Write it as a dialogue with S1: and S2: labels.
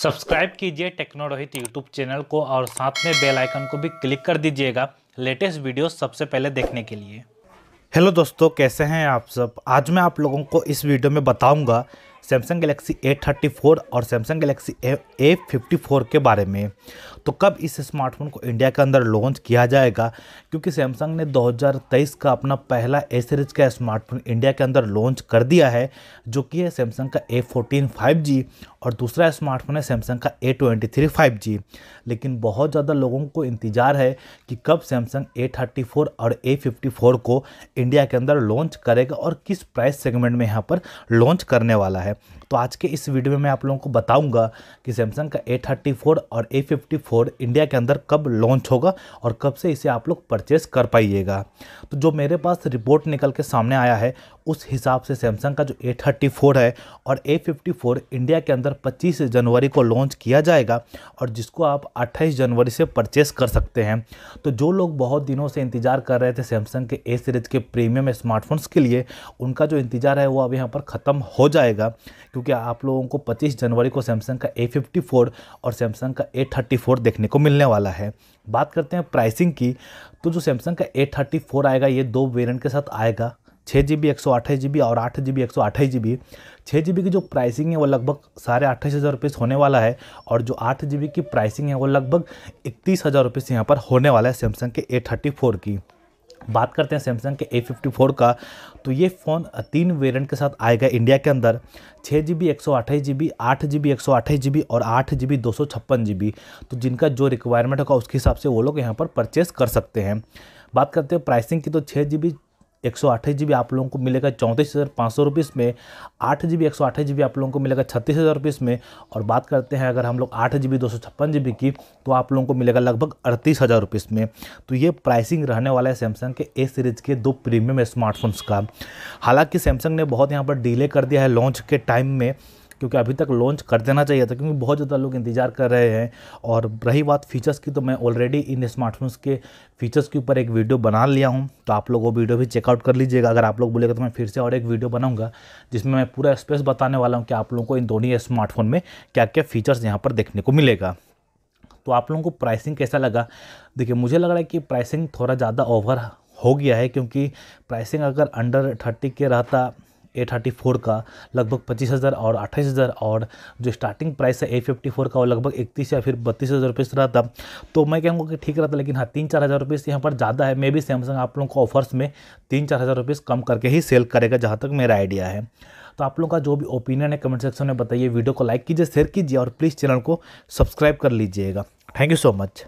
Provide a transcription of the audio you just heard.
S1: subscribe कीजिए techno Rohit YouTube channel को और साथ में बेल आइकन को भी क्लिक कर दीजिएगा लेटेस्ट वीडियो सबसे पहले देखने के लिए हेलो दोस्तों कैसे हैं आप सब आज मैं आप लोगों को इस वीडियो में बताऊंगा सैमसंग गलेक्सी A34 और सैमसंग गलेक्सी A54 के बारे में तो कब इस स्मार्टफोन को इंडिया के अंदर लॉन्च किया जाएगा क्योंकि सैमसंग ने 2023 का अपना पहला ए सीरीज का स्मार्टफोन इंडिया के अंदर लॉन्च कर दिया है जो कि है सैमसंग का ए फोर्टीन फाइव और दूसरा स्मार्टफोन है सैमसंग का A twenty three five G लेकिन बहुत ज़्यादा लोगों को इंतज़ार है कि कब सैमसंग ए थर्टी फोर और ए फिफ्टी फोर को इंडिया के अंदर लॉन्च करेगा और किस प्राइस सेगमेंट में यहाँ पर लॉन्च करने वाला है तो आज के इस वीडियो में मैं आप लोगों को बताऊंगा कि सैमसंग का ए थर्टी फोर और ए फिफ्टी फोर इंडिया के अंदर कब लॉन्च होगा और कब से इसे आप लोग परचेस कर पाइएगा तो जो मेरे पास रिपोर्ट निकल के सामने आया है उस हिसाब से सैमसंग का जो ए थर्टी फोर है और ए फिफ्टी फोर इंडिया के अंदर पच्चीस जनवरी को लॉन्च किया जाएगा और जिसको आप अट्ठाईस जनवरी से परचेस कर सकते हैं तो जो लोग बहुत दिनों से इंतज़ार कर रहे थे सैमसंग के ए सीरीज के प्रीमियम स्मार्टफोन्स के लिए उनका जो इंतज़ार है वो अब यहाँ पर ख़त्म हो जाएगा क्योंकि आप लोगों को पच्चीस जनवरी को सैमसंग का ए फिफ्टी फोर और सैमसंग का ए थर्टी फोर देखने को मिलने वाला है बात करते हैं प्राइसिंग की तो जो सैमसंग का ए थर्टी फोर आएगा ये दो वेरिएंट के साथ आएगा छः जी बी एक सौ अट्ठाईस जी बी और आठ जी बी एक सौ अट्ठाईस जी बी छः जी बी की जो प्राइसिंग है वो लगभग साढ़े अट्ठाईस हज़ार रुपये होने वाला है और जो आठ जी बी की प्राइसिंग है वो लगभग इकतीस हज़ार रुपये से यहाँ पर होने वाला है सैमसंग के ए थर्टी फोर की बात करते हैं सैमसंग के ए फिफ्टी फोर का तो ये फ़ोन तीन वेरिएंट के साथ आएगा इंडिया के अंदर छः जी बी एक सौ अट्ठाईस जी बी आठ जी बी एक सौ अट्ठाईस जी बी और आठ जी बी दो सौ छप्पन जी बी तो जिनका जो रिक्वायरमेंट होगा उसके हिसाब से वो लोग यहाँ पर परचेस कर सकते हैं बात करते हैं प्राइसिंग की तो छः जी बी एक सौ अट्ठाईस जी बी आप लोगों को मिलेगा चौंतीस हज़ार पाँच सौ रुपीज़ में आठ जी बी एक सौ अट्ठाईस जी बी आप लोगों को मिलेगा छत्तीस हज़ार रुपीस में और बात करते हैं अगर हम लोग आठ जी बी दो सौ छप्पन जी बी की तो आप लोगों को मिलेगा लगभग अड़तीस हज़ार रुपीस में तो ये प्राइसिंग रहने वाला है सैमसंग के ए सीरीज़ के दो प्रीमियम स्मार्टफोन्स का हालाँकि सैमसंग ने बहुत यहाँ पर डिले कर दिया है लॉन्च के टाइम में क्योंकि अभी तक लॉन्च कर देना चाहिए था क्योंकि बहुत ज़्यादा लोग इंतजार कर रहे हैं और रही बात फ़ीचर्स की तो मैं ऑलरेडी इन स्मार्टफोन्स के फीचर्स के ऊपर एक वीडियो बना लिया हूँ तो आप लोग वो वीडियो भी चेकआउट कर लीजिएगा अगर आप लोग बोलेगा तो मैं फिर से और एक वीडियो बनाऊँगा जिसमें मैं पूरा स्पेस बताने वाला हूँ कि आप लोगों को इन दोनों स्मार्टफोन में क्या क्या फ़ीचर्स यहाँ पर देखने को मिलेगा तो आप लोगों को प्राइसिंग कैसा लगा देखिए मुझे लग रहा है कि प्राइसिंग थोड़ा ज़्यादा ओवर हो गया है क्योंकि प्राइसिंग अगर अंडर थर्टी के रहता ए थर्टी फोर का लगभग पच्चीस हज़ार और अट्ठाईस हज़ार और जो स्टार्टिंग प्राइस है ए फिफ्टी फोर का वो लगभग इकतीस या फिर बत्तीस हज़ार रुपये से रहा था तो मैं कहूँगा कि ठीक रहा था लेकिन हाँ तीन चार हज़ार रुपये से यहाँ पर ज़्यादा है मे भी सैमसंग आप लोगों को ऑफर्स में तीन चार हज़ार रुपये कम करके ही सेल करेगा जहाँ तक मेरा आइडिया है तो आप लोगों का जो भी ओपिनियन है कमेंट सेक्शन में बताइए वीडियो को लाइक कीजिए शेयर कीजिए और प्लीज़ चैनल को सब्सक्राइब कर लीजिएगा थैंक यू सो मच